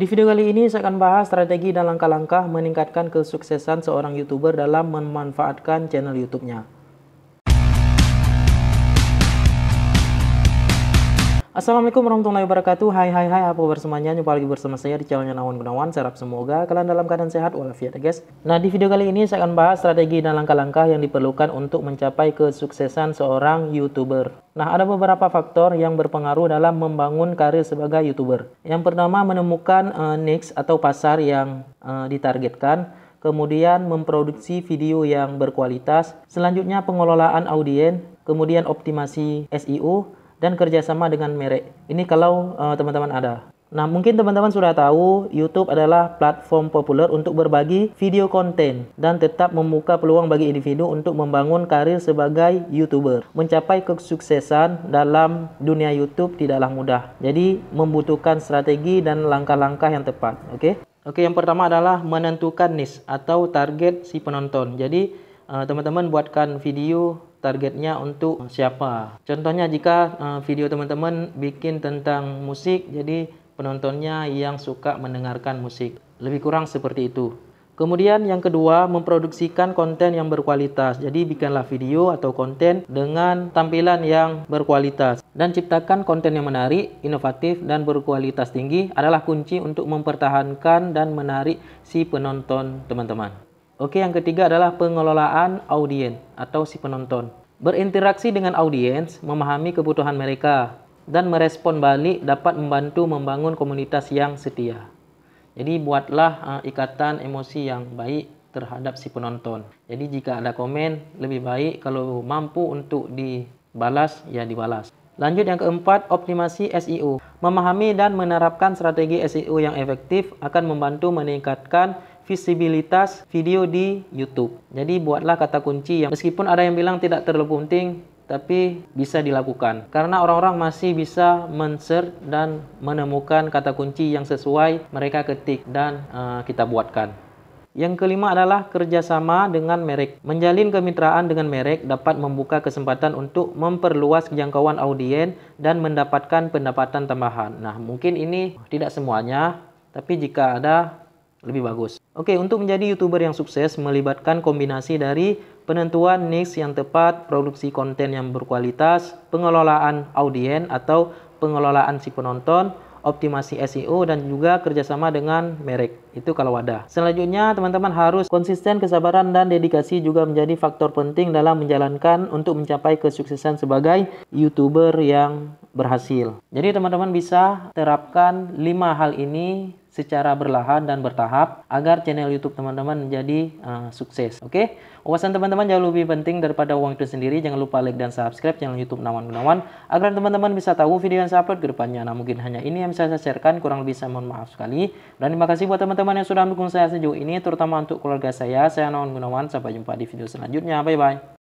Di video kali ini saya akan bahas strategi dan langkah-langkah meningkatkan kesuksesan seorang YouTuber dalam memanfaatkan channel YouTube-nya. Assalamualaikum warahmatullahi wabarakatuh Hai hai hai apa kabar semuanya Jumpa lagi bersama saya di channelnya Nawan Gunawan Saya harap semoga kalian dalam keadaan sehat walafiat ya guys Nah di video kali ini saya akan bahas strategi dan langkah-langkah yang diperlukan untuk mencapai kesuksesan seorang YouTuber Nah ada beberapa faktor yang berpengaruh dalam membangun karir sebagai YouTuber Yang pertama menemukan uh, niche atau pasar yang uh, ditargetkan kemudian memproduksi video yang berkualitas, selanjutnya pengelolaan audien, kemudian optimasi SEO, dan kerjasama dengan merek. Ini kalau eh, teman-teman uh, ada. Nah, mungkin teman-teman sudah tahu YouTube adalah platform populer untuk berbagi video konten dan tetap membuka peluang bagi individu untuk membangun karir sebagai YouTuber. Mencapai kesuksesan dalam dunia YouTube tidaklah mudah. Jadi, membutuhkan strategi dan langkah-langkah yang tepat, oke? Okay? Oke, okay, yang pertama adalah menentukan niche atau target si penonton. Jadi, eh, teman teman buatkan video targetnya untuk siapa. Contohnya jika eh, video teman-teman bikin tentang musik, jadi penontonnya yang suka mendengarkan musik. Lebih kurang seperti itu. Kemudian yang kedua, memproduksikan konten yang berkualitas. Jadi bikinlah video atau konten dengan tampilan yang berkualitas. Dan ciptakan konten yang menarik, inovatif, dan berkualitas tinggi adalah kunci untuk mempertahankan dan menarik si penonton teman-teman. Oke, yang ketiga adalah pengelolaan audiens atau si penonton. Berinteraksi dengan audiens, memahami kebutuhan mereka, dan merespon balik dapat membantu membangun komunitas yang setia. Jadi buatlah uh, ikatan emosi yang baik terhadap si penonton. Jadi jika ada komen, lebih baik kalau mampu untuk dibalas, ya dibalas. Lanjut yang keempat, optimasi SEO. Memahami dan menerapkan strategi SEO yang efektif akan membantu meningkatkan visibilitas video di YouTube. Jadi buatlah kata kunci yang meskipun ada yang bilang tidak terlalu penting, tapi bisa dilakukan karena orang-orang masih bisa men dan menemukan kata kunci yang sesuai mereka ketik dan uh, kita buatkan. Yang kelima adalah kerjasama dengan merek. Menjalin kemitraan dengan merek dapat membuka kesempatan untuk memperluas jangkauan audiens dan mendapatkan pendapatan tambahan. Nah, mungkin ini tidak semuanya, tapi jika ada lebih bagus. Oke, untuk menjadi YouTuber yang sukses melibatkan kombinasi dari penentuan niche yang tepat, produksi konten yang berkualitas, pengelolaan audiens atau pengelolaan si penonton, optimasi SEO dan juga kerjasama dengan merek itu kalau ada selanjutnya teman-teman harus konsisten kesabaran dan dedikasi juga menjadi faktor penting dalam menjalankan untuk mencapai kesuksesan sebagai youtuber yang berhasil jadi teman-teman bisa terapkan lima hal ini secara berlahan dan bertahap agar channel YouTube teman-teman menjadi uh, eh, sukses. Oke, okay? wawasan teman-teman jauh lebih penting daripada uang itu sendiri. Jangan lupa like dan subscribe channel YouTube Nawan Gunawan agar teman-teman bisa tahu video yang saya upload ke depannya. Nah, mungkin hanya ini yang bisa saya sharekan. Kurang lebih saya mohon maaf sekali. Dan terima kasih buat teman-teman yang sudah mendukung saya sejauh ini, terutama untuk keluarga saya. Saya Nawan Gunawan. Sampai jumpa di video selanjutnya. Bye bye.